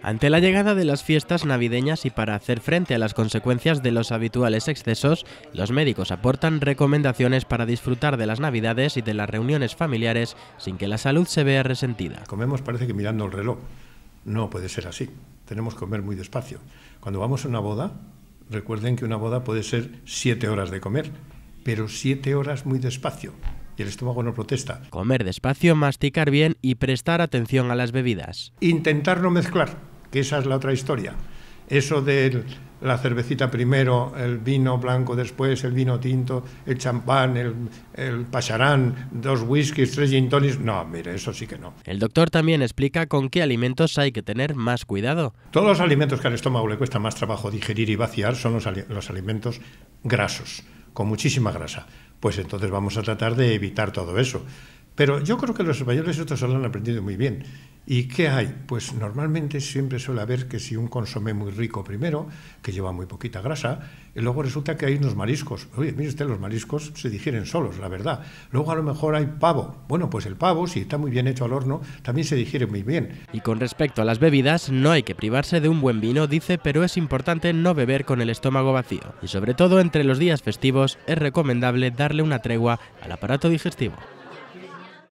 Ante la llegada de las fiestas navideñas y para hacer frente a las consecuencias de los habituales excesos, los médicos aportan recomendaciones para disfrutar de las navidades y de las reuniones familiares sin que la salud se vea resentida. Comemos parece que mirando el reloj. No puede ser así. Tenemos que comer muy despacio. Cuando vamos a una boda, recuerden que una boda puede ser siete horas de comer, pero siete horas muy despacio y el estómago no protesta. Comer despacio, masticar bien y prestar atención a las bebidas. Intentar no mezclar, que esa es la otra historia. Eso de la cervecita primero, el vino blanco después, el vino tinto, el champán, el, pasarán, dos whiskies, tres gin No, mire, eso sí que no. El doctor también explica con qué alimentos hay que tener más cuidado. Todos los alimentos que al estómago le cuesta más trabajo digerir y vaciar son los alimentos grasos, con muchísima grasa pues entonces vamos a tratar de evitar todo eso. Pero yo creo que los españoles otros se lo han aprendido muy bien. ¿Y qué hay? Pues normalmente siempre suele haber que si un consomé muy rico primero, que lleva muy poquita grasa, y luego resulta que hay unos mariscos. Oye, mire usted, los mariscos se digieren solos, la verdad. Luego a lo mejor hay pavo. Bueno, pues el pavo, si está muy bien hecho al horno, también se digiere muy bien. Y con respecto a las bebidas, no hay que privarse de un buen vino, dice, pero es importante no beber con el estómago vacío. Y sobre todo entre los días festivos, es recomendable darle una tregua al aparato digestivo.